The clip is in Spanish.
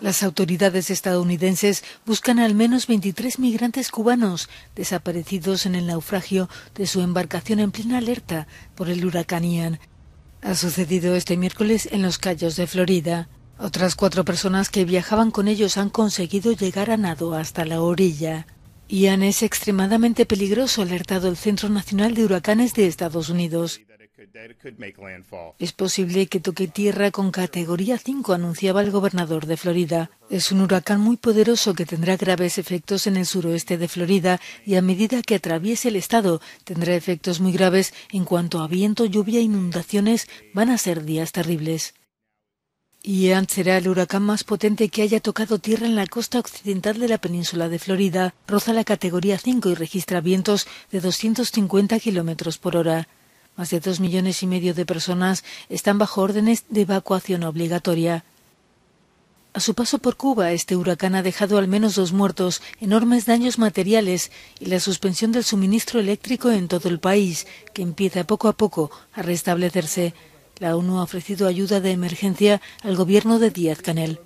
Las autoridades estadounidenses buscan al menos 23 migrantes cubanos desaparecidos en el naufragio de su embarcación en plena alerta por el huracán Ian. Ha sucedido este miércoles en los callos de Florida. Otras cuatro personas que viajaban con ellos han conseguido llegar a nado hasta la orilla. Ian es extremadamente peligroso, alertado el Centro Nacional de Huracanes de Estados Unidos. Es posible que toque tierra con categoría 5, anunciaba el gobernador de Florida. Es un huracán muy poderoso que tendrá graves efectos en el suroeste de Florida y a medida que atraviese el estado tendrá efectos muy graves en cuanto a viento, lluvia, e inundaciones. Van a ser días terribles. Ian será el huracán más potente que haya tocado tierra en la costa occidental de la península de Florida. Roza la categoría 5 y registra vientos de 250 kilómetros por hora. Más de dos millones y medio de personas están bajo órdenes de evacuación obligatoria. A su paso por Cuba, este huracán ha dejado al menos dos muertos, enormes daños materiales y la suspensión del suministro eléctrico en todo el país, que empieza poco a poco a restablecerse. La ONU ha ofrecido ayuda de emergencia al gobierno de Díaz Canel.